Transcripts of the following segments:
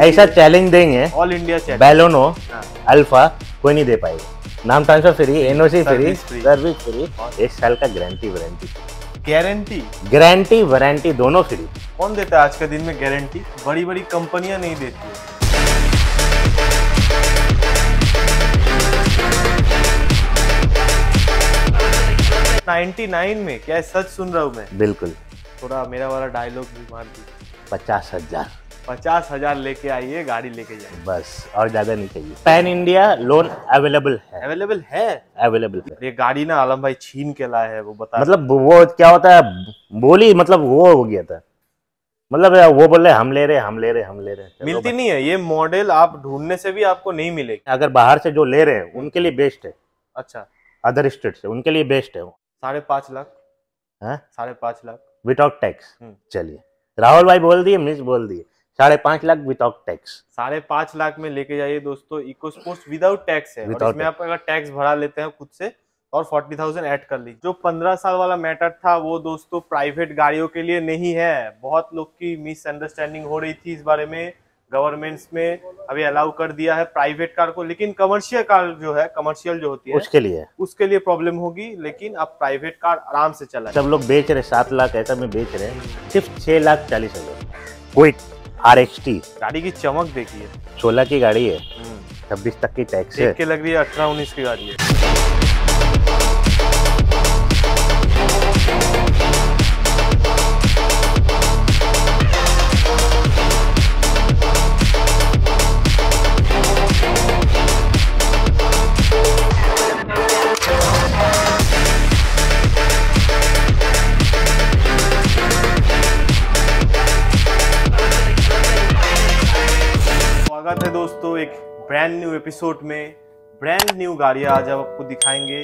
ऐसा चैलेंज देंगे all India बैलोनो alpha कोई नहीं दे पाएगा नाम transfer free NOC free service free एक साल का guarantee warranty guarantee guarantee warranty दोनों फ्री कौन देता है आज के दिन में गारंटी बड़ी बड़ी कंपनियां नहीं देती है नाइनटी नाइन में क्या सच सुन रहा हूँ मैं बिल्कुल थोड़ा मेरा वाला डायलॉग भी मार दी पचास हजार पचास हजार लेके आइए गाड़ी लेके जाइए बस और ज्यादा नहीं चाहिए पैन इंडिया लोन अवेलेबल है अवेलेबल है अवेलेबल है ये गाड़ी ना आलम भाई छीन के लाया है वो बता मतलब वो क्या होता है बोली मतलब वो हो गया था मतलब वो बोल रहे हम ले रहे हम ले रहे हम ले रहे मिलती नहीं है ये मॉडल आप ढूंढने से भी आपको नहीं मिलेगी अगर बाहर से जो ले रहे हैं उनके लिए बेस्ट है अच्छा अदर स्टेट से उनके लिए बेस्ट है वो साढ़े पांच लाख है हाँ? साढ़े पांच लाख विदाउट टैक्स हम्म। चलिए राहुल भाई बोल दिए मिस बोल दिए साढ़े पांच लाख विदाउट टैक्स साढ़े पांच लाख में लेके जाइए दोस्तों इको स्पोर्ट्स विदाउट टैक्स है और इसमें आप अगर टैक्स भरा लेते हैं खुद से तो और फोर्टी थाउजेंड ऐड कर लीजिए जो पंद्रह साल वाला मैटर था वो दोस्तों प्राइवेट गाड़ियों के लिए नहीं है बहुत लोग की मिसअंडरस्टैंडिंग हो रही थी इस बारे में गवर्नमेंट्स में अभी अलाउ कर दिया है प्राइवेट कार को लेकिन कमर्शियल कार जो है कमर्शियल जो होती है उसके लिए उसके लिए प्रॉब्लम होगी लेकिन अब प्राइवेट कार आराम से चला सब लोग बेच रहे सात लाख ऐसा में बेच रहे सिर्फ छह लाख चालीस हजार कोई आर एक्स टी गाड़ी की चमक देखिए सोलह की गाड़ी है हम्म। छब्बीस तक की टैक्स लग रही है अठारह उन्नीस की गाड़ी है ब्रांड न्यू एपिसोड में ब्रांड न्यू गाड़ियाँ आज आपको दिखाएंगे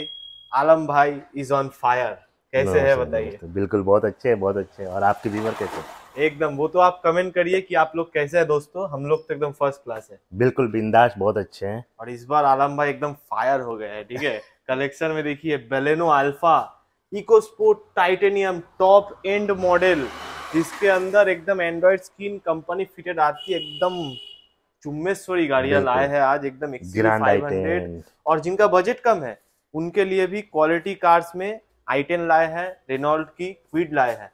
आलम भाई इज ऑन फायर कैसे है बताइए बिल्कुल बहुत अच्छे हैं बहुत अच्छे हैं और आपके व्यूवर कैसे एकदम वो तो आप कमेंट करिए कि आप लोग कैसे हैं दोस्तों हम लोग तो एकदम फर्स्ट क्लास है बिल्कुल बिंदास बहुत अच्छे हैं और इस बार आलम भाई एकदम फायर हो गए हैं ठीक है कलेक्शन में देखिए Baleno alpha eco sport titanium top end model जिसके अंदर एकदम एंड्रॉइड स्क्रीन कंपनी फिटेड आती है एकदम चुम्बेश्वरी गाड़ियां लाए हैं आज एकदम हंड्रेड और जिनका बजट कम है उनके लिए भी क्वालिटी कार्स में आई टेन लाए हैं रेनॉल्ट की क्विड लाए हैं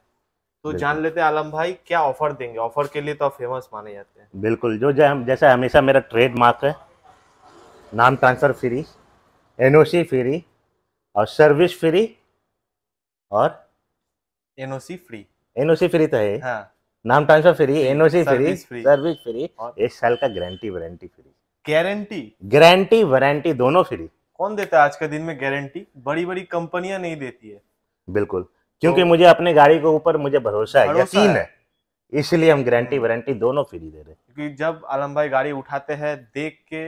तो जान लेते हैं आलम भाई क्या ऑफर देंगे ऑफर के लिए तो आप फेमस माने जाते हैं बिल्कुल जो जैसा हमेशा मेरा ट्रेड मार्क है नाम ट्रांसफर फ्री एनओसी फ्री और सर्विस फ्री और एनओसी फ्री एनओसी फ्री तो है हाँ। नाम transfer free NOC free service free एक साल का guarantee warranty free guarantee guarantee warranty दोनों फ्री कौन देता है आज के दिन में गारंटी बड़ी बड़ी कंपनियां नहीं देती है बिल्कुल तो क्योंकि तो, मुझे अपने गाड़ी के ऊपर मुझे भरोसा है यकीन है, है। इसलिए हम गारंटी वारंटी हम्म। दोनों फ्री दे रहे हैं क्योंकि जब आलम भाई गाड़ी उठाते हैं देख के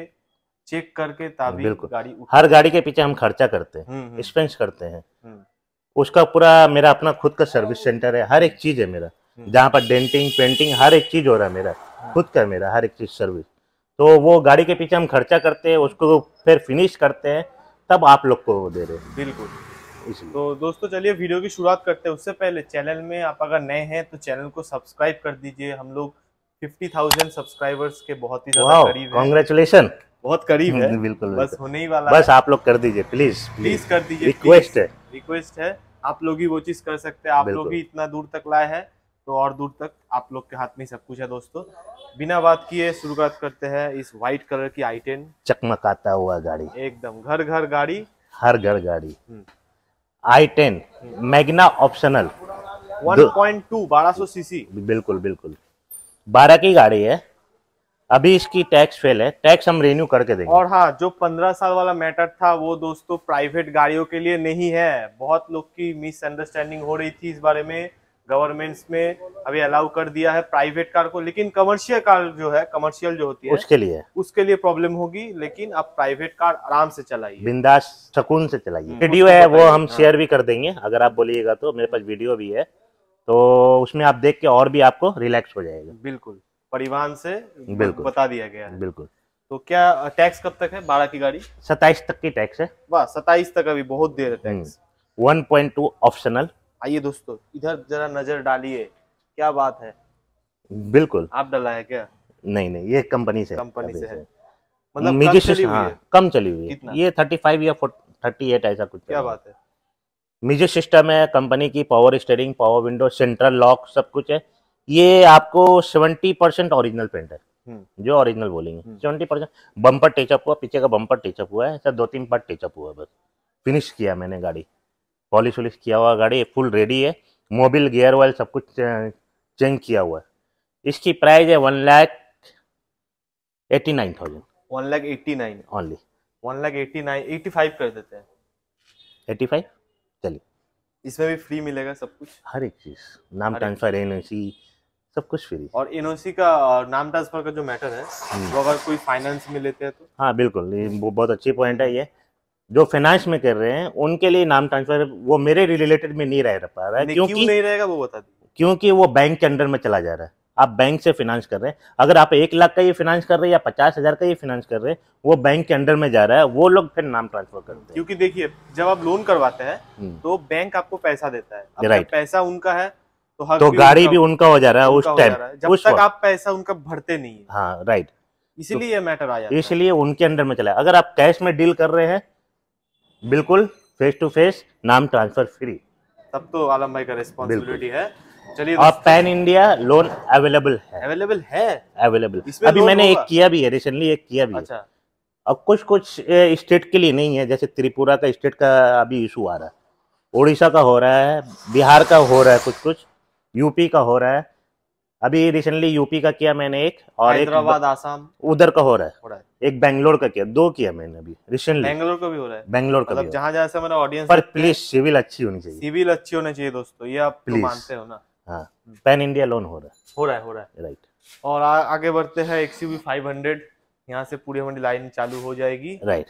चेक करके तभी गाड़ी हर गाड़ी के पीछे हम खर्चा करते हैं एक्सपेंस हम्म, हम्म। करते हैं उसका पूरा मेरा अपना खुद का सर्विस सेंटर है हर एक चीज है मेरा हम्म। जहाँ पर डेंटिंग पेंटिंग हर एक चीज़ हो रहा है मेरा खुद का मेरा हर एक चीज़ सर्विस तो वो गाड़ी के पीछे हम खर्चा करते हैं उसको फिर फिनिश करते हैं तब आप लोग को दे रहे हैं बिल्कुल तो दोस्तों चलिए वीडियो की शुरुआत करते हैं उससे पहले चैनल में आप अगर नए हैं तो चैनल को सब्सक्राइब कर दीजिए हम लोग फिफ्टी थाउजेंड सब्सक्राइबर्स के बहुत ही ज्यादा करीब कॉन्ग्रेचुलेशन बहुत करीब है हम्म, बिल्कुल बस होने ही वाला बस आप लोग कर दीजिए प्लीज प्लीज कर दीजिए रिक्वेस्ट है रिक्वेस्ट है आप लोग ही वो चीज कर सकते हैं आप लोग ही इतना दूर तक लाए हैं तो और दूर तक आप लोग के हाथ में सब कुछ है दोस्तों बिना बात किए शुरुआत करते हैं इस व्हाइट कलर की आई टेन चकमकाता हुआ गाड़ी एकदम घर घर गाड़ी हर घर गाड़ी i ten Magna optional 1.2 CC बिल्कुल बिल्कुल बारह की गाड़ी है अभी इसकी टैक्स फेल है टैक्स हम रिन्यू करके देंगे और हाँ जो पंद्रह साल वाला मैटर था वो दोस्तों प्राइवेट गाड़ियों के लिए नहीं है बहुत लोग की मिसअंडरस्टैंडिंग हो रही थी इस बारे में गवर्नमेंट्स में अभी अलाउ कर दिया है प्राइवेट कार को लेकिन कमर्शियल कार जो है कमर्शियल जो होती है उसके लिए उसके लिए प्रॉब्लम होगी लेकिन आप प्राइवेट कार आराम से चलाइए बिंदास सुकून से चलाइए वीडियो हम्म। है वो हाँ। हम शेयर भी कर देंगे अगर आप बोलिएगा तो मेरे पास वीडियो भी है तो उसमें आप देख के और भी आपको रिलैक्स हो जाएगा बिल्कुल परिवहन से बिल्कुल बता दिया गया है बिल्कुल तो क्या टैक्स कब तक है बारह की गाड़ी सताइस तक की टैक्स है वाह सताइस तक अभी बहुत देर है टैक्स हम्म। वन पॉइंट टू ऑप्शनल आइए दोस्तों इधर जरा नजर डालिए क्या बात है बिल्कुल आप डला है क्या नहीं नहीं ये कंपनी से कंपनी से, से है मतलब कम चली हाँ, हुई है कम चली हुई है ये थर्टी फाइव या थर्टी एट ऐसा कुछ क्या बात है म्यूजिक सिस्टम है कंपनी की power steering power window central lock सब कुछ है ये आपको सेवेंटी परसेंट ओरिजिनल पेंट है हम्म। जो ओरिजिनल बोलेंगे सेवेंटी परसेंट बम्पर टेचअप हुआ पीछे का बम्पर टेचअप हुआ है सर दो तीन पार्ट टेचअप हुआ है बस फिनिश किया मैंने गाड़ी पॉलिश वॉलिश किया हुआ गाड़ी फुल रेडी है मोबिल गियर ऑयल सब कुछ चेंज किया हुआ है इसकी प्राइस है one lakh eighty nine thousand one lakh eighty nine only one lakh eighty nine eighty five कर देते हैं एट्टी फाइव चलिए इसमें भी फ्री मिलेगा सब कुछ हर एक चीज़ नाम ट्रांसफर एन सब कुछ फ्री और एन का और नाम ट्रांसफर का जो मैटर है हम्म। वो अगर कोई फाइनेंस में लेते हैं तो हाँ बिल्कुल वो बहुत अच्छी पॉइंट है ये जो फाइनेंस में कर रहे हैं उनके लिए नाम ट्रांसफर वो मेरे रिलेटेड में नहीं रह पा रहा है क्योंकि क्यों नहीं रहेगा वो बता दें क्योंकि वो बैंक के अंडर में चला जा रहा है आप बैंक से फाइनेंस कर रहे हैं अगर आप एक लाख का ये फाइनेंस कर रहे हैं या पचास हजार का ये फाइनेंस कर रहे हैं वो बैंक के अंडर में जा रहा है वो लोग फिर नाम ट्रांसफर करते हैं क्योंकि देखिए जब आप लोन करवाते हैं हम्म। तो बैंक आपको पैसा देता है राइट पैसा उनका है तो, हाँ तो गाड़ी भी उनका हो जा रहा है उस टाइम जब तक आप पैसा उनका भरते नहीं हाँ राइट इसीलिए मैटर आया तो इसलिए उनके अंडर में चला अगर आप कैश में डील कर रहे हैं बिल्कुल फेस टू फेस नाम ट्रांसफर फ्री तब तो आलम भाई का रिस्पॉन्सिबिलिटी है चलिए और पैन इंडिया लोन अवेलेबल है अवेलेबल है अवेलेबल अभी मैंने एक किया भी है रिसेंटली एक किया भी अच्छा है। अब कुछ कुछ स्टेट के लिए नहीं है जैसे त्रिपुरा का स्टेट का अभी इशू आ रहा है उड़ीसा का हो रहा है बिहार का हो रहा है कुछ कुछ यूपी का हो रहा है अभी रिसेंटली यूपी का किया मैंने एक और हैदराबाद आसाम उधर का हो रहा है, एक बैंगलोर का किया दो किया मैंने अभी रिसेंटली बैंगलोर का भी हो रहा है बैंगलोर का मतलब जहाँ जहाँ से मेरा ऑडियंस पर प्लीज सिविल अच्छी होनी चाहिए सिविल अच्छी होनी चाहिए दोस्तों ये आप प्लीज तो मानते हो ना हाँ पैन इंडिया लोन हो रहा है हो रहा है हो रहा है राइट और आगे बढ़ते हैं एक यू फाइव हंड्रेड यहाँ से पूरी हमारी लाइन चालू हो जाएगी राइट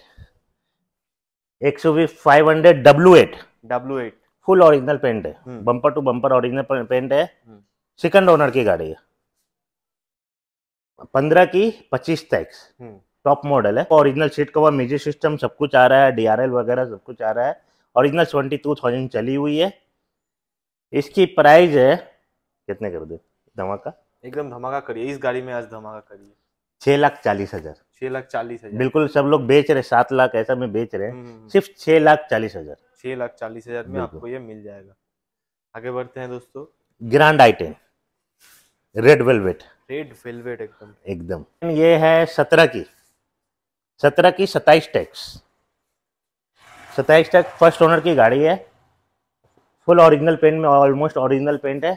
एक U five hundred W eight W eight full original paint है bumper to bumper original paint है हम्म। सेकंड ओनर की गाड़ी है पंद्रह की पच्चीस टैक्स टॉप मॉडल है original seat cover music system सब कुछ आ रहा है डीआरएल वगैरह सब कुछ आ रहा है ओरिजिनल ट्वेंटी टू थाउजेंड चली हुई है इसकी प्राइस है कितने कर दे धमाका एकदम धमाका करिए इस गाड़ी में आज धमाका करिए छह लाख चालीस हजार छह लाख चालीस हजार बिल्कुल सब लोग बेच रहे सात लाख ऐसा में बेच रहे हम्म। सिर्फ छह लाख चालीस हजार छह लाख चालीस हजार में आपको ये मिल जाएगा आगे बढ़ते हैं दोस्तों grand i red velvet red velvet एकदम एकदम ये है सत्रह की सत्रह की सताइस टैक्स सताइस टैक्स फर्स्ट ओनर की गाड़ी है फुल ओरिजिनल पेंट में ऑलमोस्ट ओरिजिनल पेंट है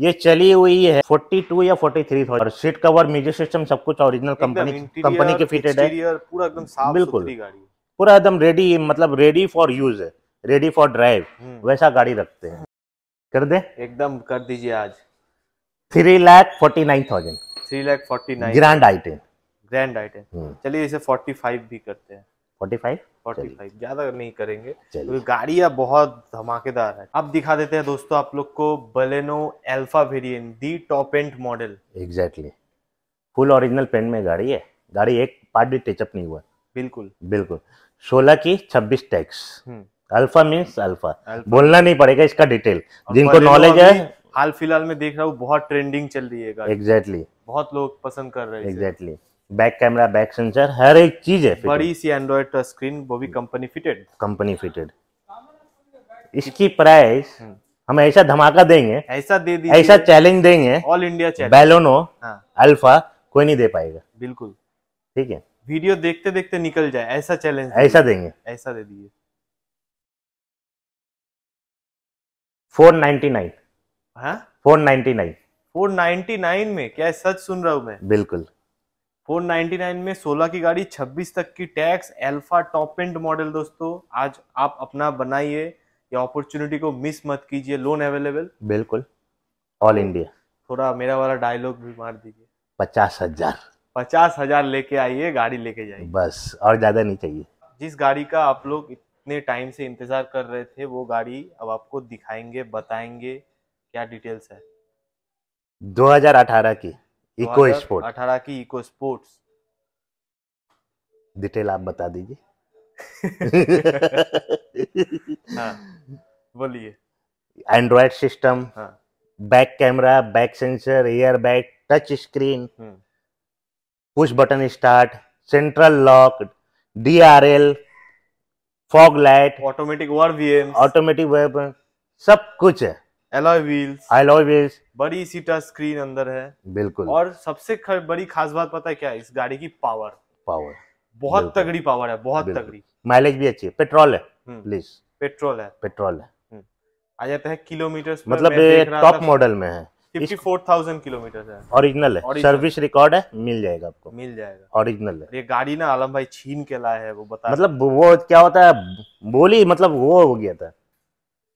ये चली हुई है 42 या 43 thousand seat cover music system सब कुछ ओरिजिनल कंपनी कंपनी के फिटेड है पूरा एकदम साफ बिल्कुल पूरा एकदम रेडी मतलब रेडी फॉर यूज है रेडी फॉर ड्राइव वैसा गाड़ी रखते हैं कर दे एकदम कर दीजिए आज three lakh forty nine thousand three lakh forty nine grand i ten grand i ten चलिए इसे फोर्टी फाइव भी करते हैं फोर्टी फाइव फोर्टी फाइव ज्यादा नहीं करेंगे क्योंकि तो गाड़ियाँ बहुत धमाकेदार है अब दिखा देते हैं दोस्तों आप लोग को Baleno alpha variant the top end model exactly full original paint में गाड़ी है गाड़ी एक पार्ट भी टचअप नहीं हुआ बिल्कुल बिल्कुल सोलह की छब्बीस टैक्स अल्फा मीन्स अल्फा बोलना नहीं पड़ेगा इसका डिटेल जिनको नॉलेज है हाल फिलहाल में देख रहा हूँ बहुत ट्रेंडिंग चल रही है एग्जैक्टली exactly. बहुत लोग पसंद कर रहे हैं exactly back camera back sensor हर एक चीज है बड़ी सी एंड्रॉइड टच स्क्रीन वो भी कंपनी फिटेड कंपनी फिटेड इसकी प्राइस हम्म। हम ऐसा धमाका देंगे ऐसा दे दी ऐसा चैलेंज देंगे all India challenge Baleno alpha कोई नहीं दे पाएगा बिल्कुल ठीक है वीडियो देखते देखते निकल जाए ऐसा चैलेंज ऐसा देंगे ऐसा दे दीजिए फोर नाइनटी नाइन हाँ? Four ninety nine four ninety nine में क्या सच सुन रहा हूँ मैं बिल्कुल फोर नाइन में सोलह की गाड़ी छब्बीस तक की tax alpha top end model दोस्तों आज आप अपना बनाइए या अपॉर्चुनिटी को मिस मत कीजिए लोन अवेलेबल बिल्कुल ऑल इंडिया थोड़ा मेरा वाला डायलॉग भी मार दीजिए पचास हजार पचास हजार लेके आइए गाड़ी लेके जाइए बस और ज्यादा नहीं चाहिए जिस गाड़ी का आप लोग इतने टाइम से इंतजार कर रहे थे वो गाड़ी अब आपको दिखाएंगे बताएंगे क्या डिटेल्स है 2018 की इको स्पोर्ट अठारह की इको स्पोर्ट्स डिटेल आप बता दीजिए हाँ, बोलिए एंड्रॉइड सिस्टम हाँ. Back camera back sensor air bag touch screen push button start central lock DRL fog light automatic वर ऑटोमेटिक वेपन सब कुछ है एलॉय व्हील्स एलॉय व्हील्स बड़ी सीटर स्क्रीन अंदर है बिल्कुल और सबसे खर, बड़ी खास बात पता है क्या इस गाड़ी की पावर पावर बहुत तगड़ी पावर है बहुत तगड़ी माइलेज भी अच्छी है पेट्रोल है प्लीज हम्म। पेट्रोल है पेट्रोल है हम्म। आ जाता है किलोमीटर मतलब टॉप मॉडल में है फिफ्टी फोर थाउजेंड किलोमीटर है ओरिजिनल है सर्विस रिकॉर्ड है मिल जाएगा आपको मिल जाएगा ओरिजिनल है ये गाड़ी ना आलम भाई छीन के लाया है वो बता मतलब वो क्या होता है बोली मतलब वो हो गया था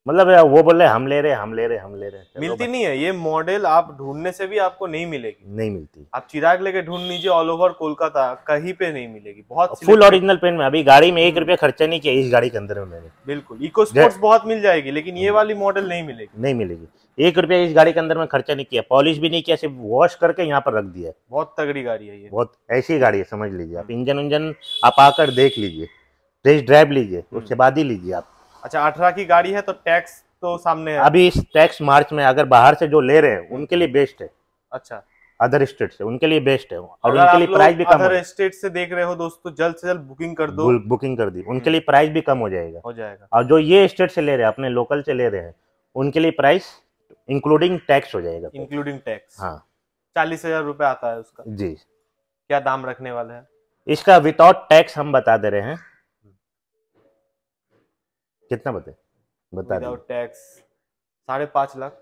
मतलब वो बोल रहे हम ले रहे हम ले रहे हम ले रहे मिलती नहीं है ये मॉडल आप ढूंढने से भी आपको नहीं मिलेगी नहीं मिलती आप चिराग लेके ढूंढ लीजिए ऑल ओवर कोलकाता कहीं पे नहीं मिलेगी बहुत फुल ओरिजिनल पेन में अभी गाड़ी में एक रुपया खर्चा नहीं किया इस गाड़ी के अंदर में मैंने बिल्कुल इको स्पोर्ट्स बहुत मिल जाएगी लेकिन ये हम्म। वाली मॉडल नहीं मिलेगी नहीं मिलेगी एक रुपया इस गाड़ी के अंदर में खर्चा नहीं किया पॉलिश भी नहीं किया सिर्फ वॉश करके यहाँ पर रख दिया बहुत तगड़ी गाड़ी है ये बहुत ऐसी गाड़ी है समझ लीजिए आप इंजन उंजन आप आकर देख लीजिए टेस्ट ड्राइव लीजिए हम्म। उसके बाद ही लीजिए आप अच्छा अठारह की गाड़ी है तो टैक्स तो सामने है अभी इस टैक्स मार्च में अगर बाहर से जो ले रहे हैं उनके लिए बेस्ट है अच्छा अदर स्टेट से उनके लिए बेस्ट है और उनके लिए प्राइस भी कम अदर स्टेट से देख रहे हो दोस्तों जल्द से जल्द बुकिंग कर दो बुकिंग कर दी उनके हम्म। लिए प्राइस भी कम हो जाएगा हो जाएगा और जो ये स्टेट से ले रहे हैं अपने लोकल से ले रहे हैं उनके लिए प्राइस इंक्लूडिंग टैक्स हो जाएगा इंक्लूडिंग टैक्स हाँ चालीस हजार रूपए आता है उसका जी क्या दाम रखने वाला है इसका विदाउट टैक्स हम बता दे रहे हैं कितना बताए बता विदाउट टैक्स साढ़े पाँच लाख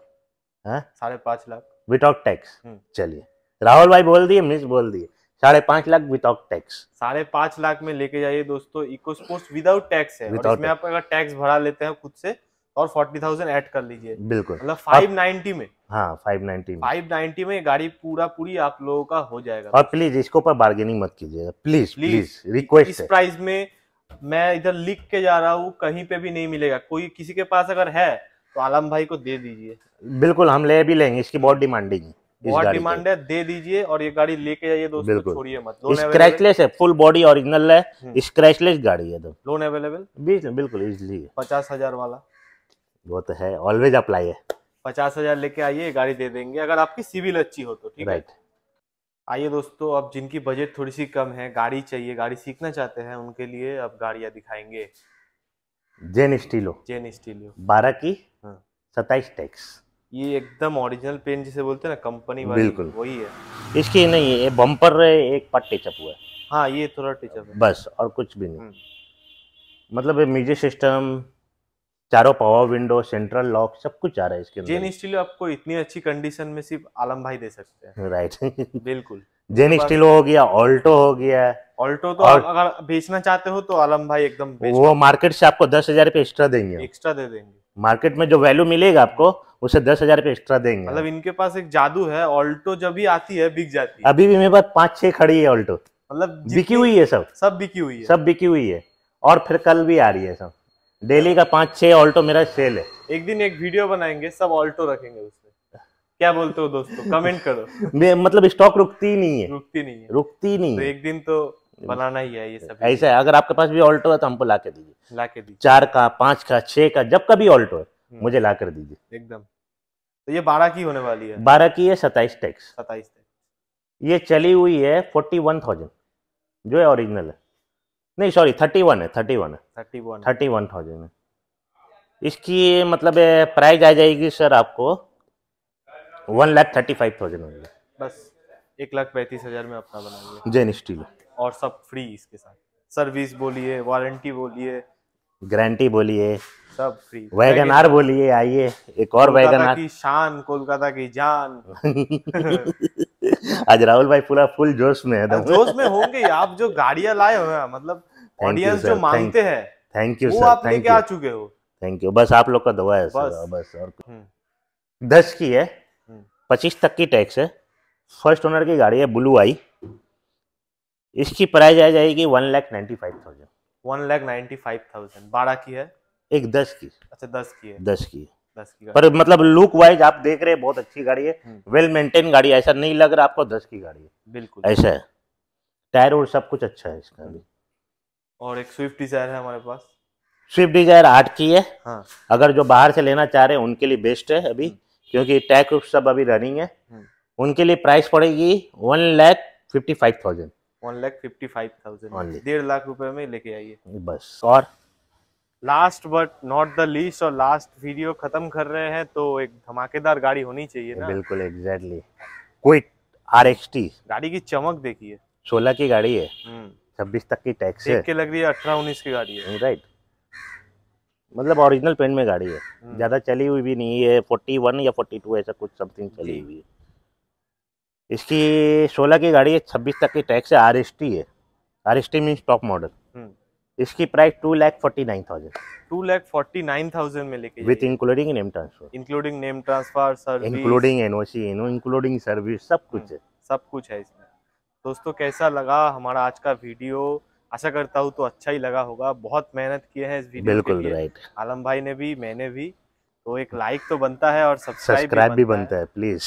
हाँ साढ़े पाँच लाख विदाउट टैक्स हम्म। चलिए राहुल भाई बोल दिए मिस बोल दिए साढ़े पाँच लाख विदाउट टैक्स साढ़े पाँच लाख में लेके जाइए दोस्तों इको स्पोर्ट्स विदाउट टैक्स है और इसमें आप अगर टैक्स भरा लेते हैं खुद से और फोर्टी थाउजेंड एड कर लीजिए बिल्कुल मतलब फाइव नाइनटी में हाँ फाइव नाइनटी में फाइव नाइनटी में गाड़ी पूरा पूरी आप लोगों का हो जाएगा और प्लीज इसके ऊपर बार्गेनिंग मत कीजिएगा प्लीज प्लीज, प्लीज रिक्वेस्ट इस प्राइस में मैं इधर लिख के जा रहा हूँ कहीं पे भी नहीं मिलेगा कोई किसी के पास अगर है तो आलम भाई को दे दीजिए बिल्कुल हम ले भी लेंगे इसकी बहुत डिमांडिंग बहुत डिमांड है दे दीजिए और ये गाड़ी लेके जाइए दोस्तों छोड़िए मत लोन स्क्रैचलेस है फुल बॉडी ओरिजिनल है स्क्रैचलेस हम्म। गाड़ी है लोन तो। अवेलेबल बिल्कुल इजली पचास हजार वाला वो तो है ऑलवेज अप्लाई है पचास हजार लेके आइए गाड़ी दे देंगे अगर आपकी सिविल अच्छी हो तो ठीक है आइए दोस्तों अब जिनकी बजट थोड़ी सी कम है गाड़ी चाहिए गाड़ी सीखना चाहते हैं उनके लिए अब गाड़ियाँ दिखाएंगे जेन स्टीलो जेन स्टीलो बारह की हाँ। सताइस टैक्स ये एकदम ओरिजिनल पेन जिसे बोलते हैं ना कंपनी बिल्कुल वही है इसकी नहीं ये बम्पर एक पट टिचअप हुआ है हाँ ये थोड़ा टिचअप है बस और कुछ भी नहीं हम्म। मतलब म्यूजिक सिस्टम चारों पावर विंडो सेंट्रल लॉक सब कुछ आ रहा है इसके जेन स्टील आपको इतनी अच्छी कंडीशन में सिर्फ आलम भाई दे सकते हैं राइट बिल्कुल जेन स्टील तो हो गया ऑल्टो हो गया ऑल्टो तो और, अगर बेचना चाहते हो तो आलम भाई एकदम वो मार्केट से आपको दस हजार रूपए एक्स्ट्रा देंगे एक्स्ट्रा दे देंगे मार्केट में जो वैल्यू मिलेगा आपको उसे दस हजार रूपए एक्स्ट्रा देंगे मतलब इनके पास एक जादू है ऑल्टो जब भी आती है बिक जाती है अभी भी मेरे पास पांच छह खड़ी है ऑल्टो मतलब बिकी हुई है सब सब बिकी हुई है सब बिकी हुई है और फिर कल भी आ रही है सब डेली का पांच छह ऑल्टो मेरा सेल है एक दिन एक वीडियो बनाएंगे सब ऑल्टो रखेंगे उसमें क्या बोलते हो दोस्तों कमेंट करो मतलब स्टॉक रुकती नहीं है रुकती नहीं है रुकती नहीं तो एक दिन तो बनाना ही है ये सब ऐसा है अगर आपके पास भी ऑल्टो है तो हमको ला के दीजिए ला के दीजिए चार का पांच का छह का जब का भी ऑल्टो है हम्म। मुझे ला कर दीजिए एकदम तो ये बारह की होने वाली है बारह की है सताइस टैक्स सताइस टैक्स ये चली हुई है फोर्टी वन थाउजेंड जो है ओरिजिनल है नहीं सॉरी थर्टी वन है थर्टी वन है thirty one thirty one thousand है इसकी मतलब प्राइस आ जाएगी सर आपको one lakh thirty five thousand होगी बस एक लाख पैंतीस हज़ार में अपना बनाइए जैन स्टील और सब फ्री इसके साथ सर्विस बोलिए वारंटी बोलिए गारंटी बोलिए सब फ्री वैगन आर बोलिए आइए एक और वैगन आर की शान कोलकाता की जान आज राहुल भाई पूरा फुल जोश में है तो जोश में होंगे आप जो गाड़ियां लाए हुए हैं मतलब ऑडियंस जो मांगते हैं थैंक यू आप लेके आ चुके हो थैंक यू बस आप लोग का दुआ है बस और हम्म। दस की है हम्म। पच्चीस तक की टैक्स है फर्स्ट ओनर की गाड़ी है ब्लू आई इसकी प्राइस आ जाएगी one lakh ninety five thousand one lakh ninety five thousand बारह की है एक दस की अच्छा दस की है दस की है पर मतलब लुक वाइज आप देख रहे हैं बहुत अच्छी गाड़ी है वेल हम्म। मेंटेन गाड़ी ऐसा नहीं लग रहा आपको दस की गाड़ी है बिल्कुल ऐसा है टायर और सब कुछ अच्छा है इसका भी हम्म। और एक स्विफ्ट डिजायर है हमारे पास स्विफ्ट डिजायर आठ की है हाँ। अगर जो बाहर से लेना चाह रहे हैं उनके लिए बेस्ट है अभी हम्म। क्योंकि टैक सब अभी रनिंग है उनके लिए प्राइस पड़ेगी one lakh fifty five thousand one lakh fifty five thousand डेढ़ लाख रुपए में लेके आइए बस और last but not the least और लास्ट वीडियो खत्म कर रहे हैं तो एक धमाकेदार गाड़ी होनी चाहिए ना बिल्कुल एग्जैक्टली exactly. क्विट आर गाड़ी की चमक देखिए सोलह की गाड़ी है हम्म। छब्बीस तक की टैक्स है के लग रही है अठारह उन्नीस की गाड़ी है राइट मतलब ओरिजिनल पेंट में गाड़ी है हम्म। ज्यादा चली हुई भी नहीं है फोर्टी वन या फोर्टी टू ऐसा कुछ समथिंग चली हुई है इसकी सोलह की गाड़ी है छब्बीस तक की टैक्स है आर है R S T means top model इसकी price two lakh forty nine thousand two lakh forty nine thousand में लेके with including name transfer including name transfer sir including NOC including service सब कुछ हम्म, है सब कुछ है इसमें दोस्तों कैसा लगा हमारा आज का वीडियो आशा करता हूँ तो अच्छा ही लगा होगा बहुत मेहनत किए हैं इस वीडियो बिल्कुल राइट आलम भाई ने भी मैंने भी तो एक लाइक तो बनता है और सब्सक्राइब भी बनता है प्लीज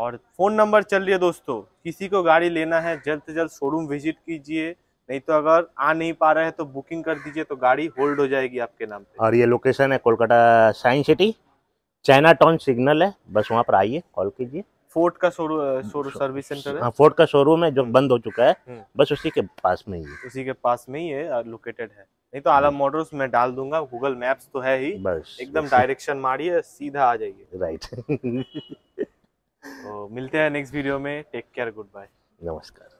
और फोन नंबर चल रही है दोस्तों किसी को गाड़ी लेना है जल्द से जल्द शोरूम विजिट कीजिए नहीं तो अगर आ नहीं पा रहे हैं तो बुकिंग कर दीजिए तो गाड़ी होल्ड हो जाएगी आपके नाम पे और ये लोकेशन है Kolkata science city China town signal है बस वहाँ पर आइए कॉल कीजिए फोर्ट का शोरूम सर्विस सेंटर है फोर्ट हाँ, का शोरूम है जो बंद हो चुका है हम्म। बस उसी के पास में ही उसी के पास में ही है लोकेटेड है नहीं तो आलम मोटर्स हम्म। में डाल दूंगा गूगल मैप्स तो है ही बस एकदम डायरेक्शन मारिए सीधा आ जाइए राइट तो मिलते हैं नेक्स्ट वीडियो में टेक केयर गुड बाय नमस्कार